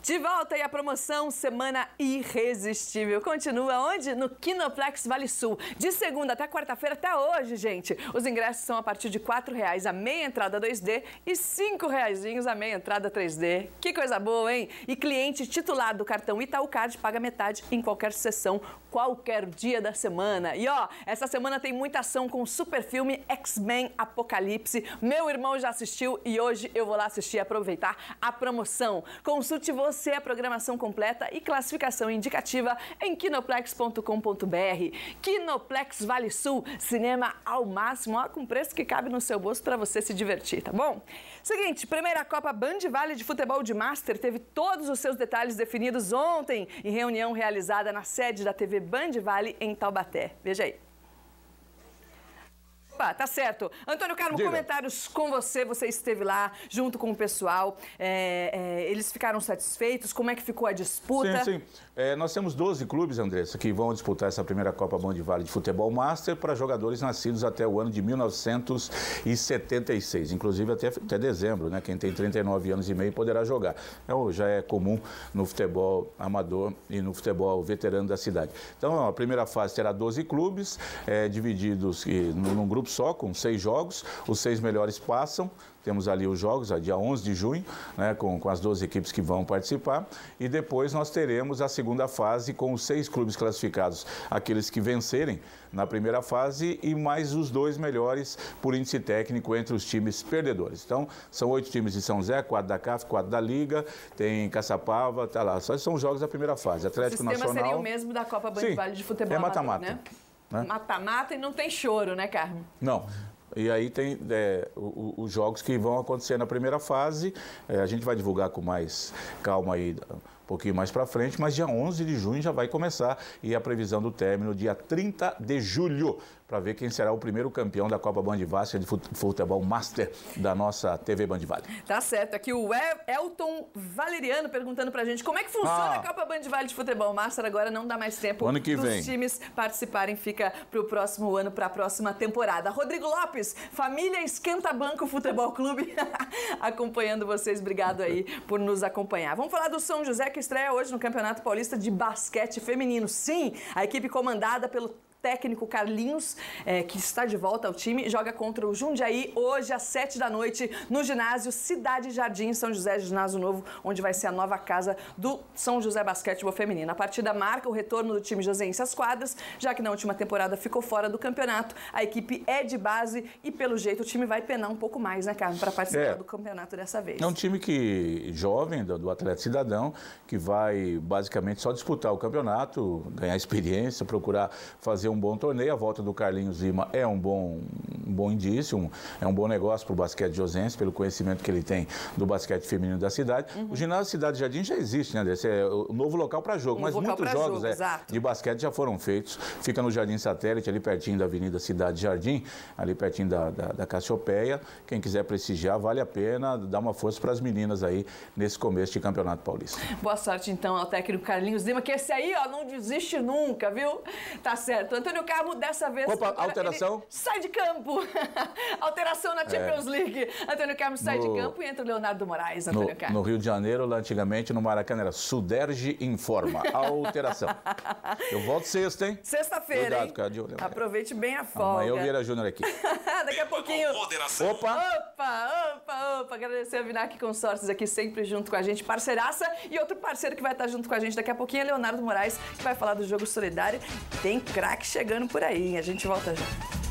De volta e a promoção Semana Irresistível. Continua onde? No Kinoplex Vale Sul. De segunda até quarta-feira, até hoje, gente. Os ingressos são a partir de R$ reais a meia entrada 2D e R$ 5,00 a meia entrada 3D. Que coisa boa, hein? E cliente titular do cartão Itaú Card paga metade em qualquer sessão, qualquer dia da semana. E ó, essa semana tem muita ação com o super filme X-Men Apocalipse. Meu irmão já assistiu e hoje eu vou lá assistir e aproveitar a promoção. Consulte você você a programação completa e classificação indicativa em quinoplex.com.br. Quinoplex Vale Sul, cinema ao máximo, ó, com preço que cabe no seu bolso para você se divertir, tá bom? Seguinte, primeira Copa Band Vale de Futebol de Master teve todos os seus detalhes definidos ontem em reunião realizada na sede da TV Band Vale em Taubaté. Veja aí. Opa, tá certo. Antônio Carmo, Diga. comentários com você. Você esteve lá junto com o pessoal. É, é, eles ficaram satisfeitos? Como é que ficou a disputa? Sim, sim. É, nós temos 12 clubes, Andressa, que vão disputar essa primeira Copa Bom de Vale de Futebol Master para jogadores nascidos até o ano de 1976, inclusive até, até dezembro, né? Quem tem 39 anos e meio poderá jogar. É, já é comum no futebol amador e no futebol veterano da cidade. Então, a primeira fase terá 12 clubes, é, divididos num grupo grupo só, com seis jogos, os seis melhores passam, temos ali os jogos, a dia 11 de junho, né, com, com as 12 equipes que vão participar, e depois nós teremos a segunda fase com os seis clubes classificados, aqueles que vencerem na primeira fase e mais os dois melhores por índice técnico entre os times perdedores. Então, são oito times de São Zé, quatro da CAF, quatro da Liga, tem Caçapava, tá lá, só são jogos da primeira fase, Atlético o Nacional... O sistema seria o mesmo da Copa Banho Vale de Futebol. É mata-mata. Né? Né? Mata-mata né? e não tem choro, né, Carmo? Não. E aí tem é, os jogos que vão acontecer na primeira fase. É, a gente vai divulgar com mais calma aí um pouquinho mais para frente, mas dia 11 de junho já vai começar e a previsão do término dia 30 de julho para ver quem será o primeiro campeão da Copa Bandivácia de futebol master da nossa TV Bandivale. Tá certo. Aqui o Elton Valeriano perguntando pra gente como é que funciona ah. a Copa Bandivale de futebol master. Agora não dá mais tempo ano que dos vem. times participarem. Fica pro próximo ano, pra próxima temporada. Rodrigo Lopes, família Esquenta Banco Futebol Clube, acompanhando vocês. Obrigado aí por nos acompanhar. Vamos falar do São José que estreia hoje no Campeonato Paulista de Basquete Feminino. Sim, a equipe comandada pelo técnico Carlinhos, é, que está de volta ao time, joga contra o Jundiaí hoje às 7 da noite no ginásio Cidade Jardim, São José, ginásio novo, onde vai ser a nova casa do São José Basquetebol Feminino. A partida marca o retorno do time Josense às quadras, já que na última temporada ficou fora do campeonato. A equipe é de base e, pelo jeito, o time vai penar um pouco mais, né, Carmen, para participar é, do campeonato dessa vez. É um time que jovem, do, do atleta cidadão, que vai basicamente só disputar o campeonato, ganhar experiência, procurar fazer um bom torneio. A volta do Carlinhos Lima é um bom, um bom indício, um, é um bom negócio para o basquete josense, pelo conhecimento que ele tem do basquete feminino da cidade. Uhum. O ginásio Cidade Jardim já existe, né, Esse é o novo local para jogo, um mas muitos jogos jogo, é, de basquete já foram feitos. Fica no Jardim Satélite, ali pertinho da Avenida Cidade Jardim, ali pertinho da, da, da Cassiopeia. Quem quiser prestigiar, vale a pena dar uma força para as meninas aí nesse começo de Campeonato Paulista. Boa sorte, então, ao técnico Carlinhos Lima, que esse aí, ó, não desiste nunca, viu? Tá certo. Antônio Carmo, dessa vez... Opa, alteração? sai de campo! campo. Tipo, alteração na Champions é. League. Antônio Carlos sai de campo e entra o Leonardo Moraes, Antônio no, Carlos. No Rio de Janeiro, antigamente, no Maracanã, era Suderge informa. Alteração. eu volto sexta, hein? Sexta-feira, cara, de olho. Aproveite bem a folga. Amanhã eu a Júnior aqui. Daqui a pouquinho... Opa! Opa, opa, opa. Agradecer a Vinac Consórcios aqui sempre junto com a gente, parceiraça. E outro parceiro que vai estar junto com a gente daqui a pouquinho é Leonardo Moraes, que vai falar do jogo solidário. Tem craque chegando por aí. A gente volta já.